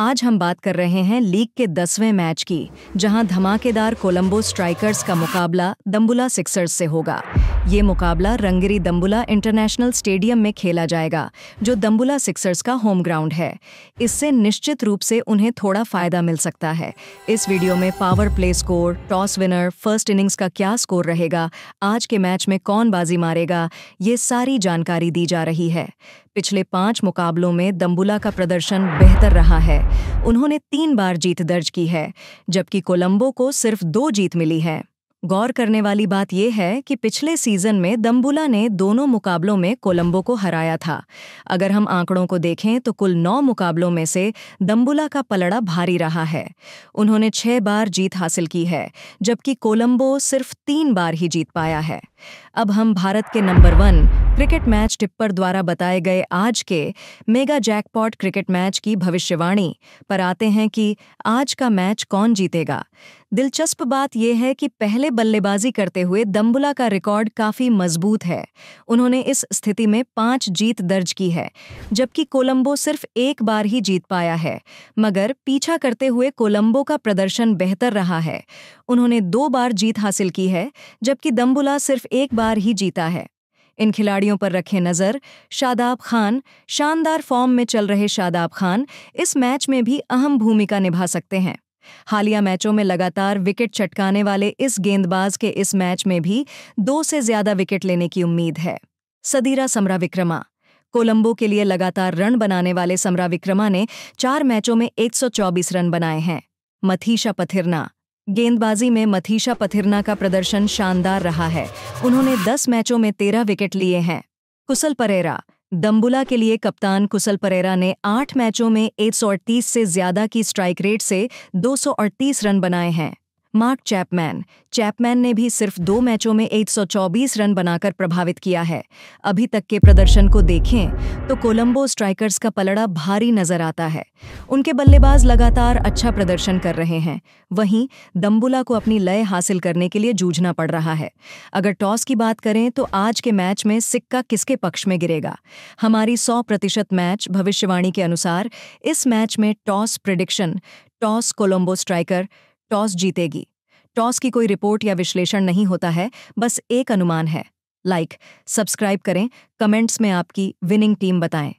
आज हम बात कर रहे हैं लीग के दसवें मैच की जहां धमाकेदार कोलंबो स्ट्राइकर्स का मुकाबला दम्बुला सिक्सर्स से होगा ये मुकाबला रंगिरी दम्बुला इंटरनेशनल स्टेडियम में खेला जाएगा जो दम्बुला सिक्सर्स का होम ग्राउंड है इससे निश्चित रूप से उन्हें थोड़ा फायदा मिल सकता है इस वीडियो में power play score toss winner first innings का क्या स्कोर रहेगा आज के मैच में कौन बाजी मारेगा ये सारी जानकारी दी जा रही है पिछले पांच मुकाबलों में दम्बुला का प्रदर्शन बेहतर रहा है उन्होंने तीन बार जीत दर्ज की है जबकि कोलंबो को सिर्फ दो जीत मिली है गौर करने वाली बात यह है कि पिछले सीजन में दम्बुला ने दोनों मुकाबलों में कोलंबो को हराया था अगर हम आंकड़ों को देखें तो कुल नौ मुकाबलों में से दम्बुला का पलड़ा भारी रहा है उन्होंने छह बार जीत हासिल की है जबकि कोलंबो सिर्फ तीन बार ही जीत पाया है अब हम भारत के number one cricket match tipper द्वारा बताए गए आज के मेगा जैकपॉट क्रिकेट मैच की भविष्यवाणी पर आते हैं कि आज का मैच कौन जीतेगा दिलचस्प बात यह है कि पहले बल्लेबाजी करते हुए दम्बुला का रिकॉर्ड काफ़ी मजबूत है उन्होंने इस स्थिति में पांच जीत दर्ज की है जबकि कोलंबो सिर्फ एक बार ही जीत पाया है मगर पीछा करते हुए कोलंबो का प्रदर्शन बेहतर रहा है उन्होंने दो बार जीत हासिल की है जबकि दम्बुला सिर्फ एक बार ही जीता है इन खिलाड़ियों पर रखे नज़र शादाब खान शानदार फॉर्म में चल रहे शादाब खान इस मैच में भी अहम भूमिका निभा सकते हैं हालिया मैचों में लगातार विकेट चटकाने वाले इस गेंदबाज के इस मैच में भी दो से ज्यादा विकेट लेने की उम्मीद है सदीरा समरा विक्रमा कोलंबो के लिए लगातार रन बनाने वाले समरा विक्रमा ने चार मैचों में 124 रन बनाए हैं मथीशा पथिरना गेंदबाजी में मथीशा पथिरना का प्रदर्शन शानदार रहा है उन्होंने 10 मैचों में 13 विकेट लिए हैं कुसल परेरा दम्बुला के लिए कप्तान कुसल परेरा ने 8 मैचों में 138 से ज्यादा की स्ट्राइक रेट से 238 रन बनाए हैं मार्क चैपमैन चैपमैन ने भी सिर्फ दो मैचों में 124 रन बनाकर प्रभावित किया है अभी तक के प्रदर्शन को देखें तो कोलंबो स्ट्राइकर्स का पलड़ा भारी नजर आता है उनके बल्लेबाज लगातार अच्छा प्रदर्शन कर रहे हैं वहीं दम्बुला को अपनी लय हासिल करने के लिए जूझना पड़ रहा है अगर टॉस की बात करें तो आज के मैच में सिक्का किसके पक्ष में गिरेगा हमारी सौ प्रतिशत मैच भविष्यवाणी के अनुसार इस मैच में toss prediction toss Colombo striker toss जीतेगी टॉस की कोई रिपोर्ट या विश्लेषण नहीं होता है बस एक अनुमान है लाइक like, सब्सक्राइब करें कमेंट्स में आपकी विनिंग टीम बताएं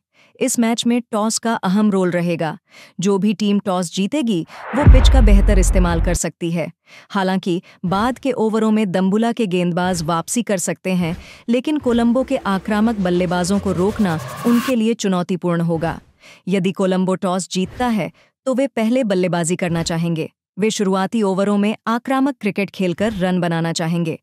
इस मैच में टॉस का अहम रोल रहेगा जो भी टीम टॉस जीतेगी वो पिच का बेहतर इस्तेमाल कर सकती है हालांकि बाद के ओवरों में दम्बुला के गेंदबाज वापसी कर सकते हैं लेकिन कोलंबो के आक्रामक बल्लेबाजों को रोकना उनके लिए चुनौतीपूर्ण होगा यदि कोलंबो टॉस जीतता है तो वे पहले बल्लेबाजी करना चाहेंगे वे शुरुआती ओवरों में आक्रामक क्रिकेट खेलकर रन बनाना चाहेंगे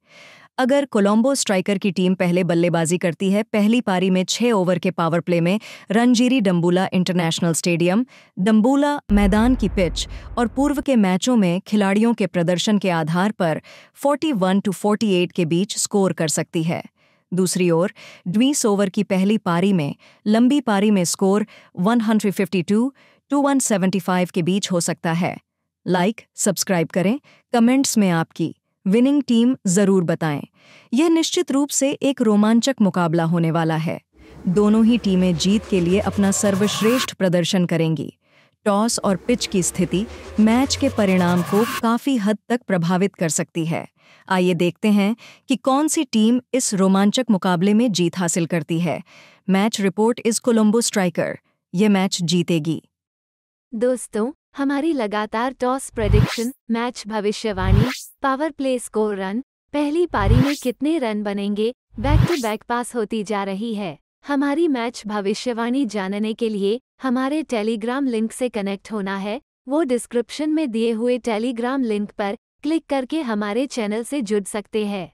अगर कोलंबो स्ट्राइकर की टीम पहले बल्लेबाजी करती है पहली पारी में छह ओवर के पावर प्ले में रणजीरी डम्बूला इंटरनेशनल स्टेडियम डम्बूला मैदान की पिच और पूर्व के मैचों में खिलाड़ियों के प्रदर्शन के आधार पर 41 टू 48 के बीच स्कोर कर सकती है दूसरी ओर ड्वीस ओवर की पहली पारी में लंबी पारी में स्कोर 152 टू 175 के बीच हो सकता है लाइक सब्सक्राइब करें कमेंट्स में आपकी विनिंग टीम जरूर बताएं यह निश्चित रूप से एक रोमांचक मुकाबला होने वाला है दोनों ही टीमें जीत के लिए अपना सर्वश्रेष्ठ प्रदर्शन करेंगी टॉस और पिच की स्थिति मैच के परिणाम को काफी हद तक प्रभावित कर सकती है आइए देखते हैं कि कौन सी टीम इस रोमांचक मुकाबले में जीत हासिल करती है match report is Colombo striker यह मैच जीतेगी दोस्तों हमारी लगातार टॉस प्रडिक्शन मैच भविष्यवाणी पावर प्ले स्कोर रन पहली पारी में कितने रन बनेंगे बैक टू बैक पास होती जा रही है हमारी मैच भविष्यवाणी जानने के लिए हमारे टेलीग्राम लिंक से कनेक्ट होना है वो डिस्क्रिप्शन में दिए हुए टेलीग्राम लिंक पर क्लिक करके हमारे चैनल से जुड़ सकते हैं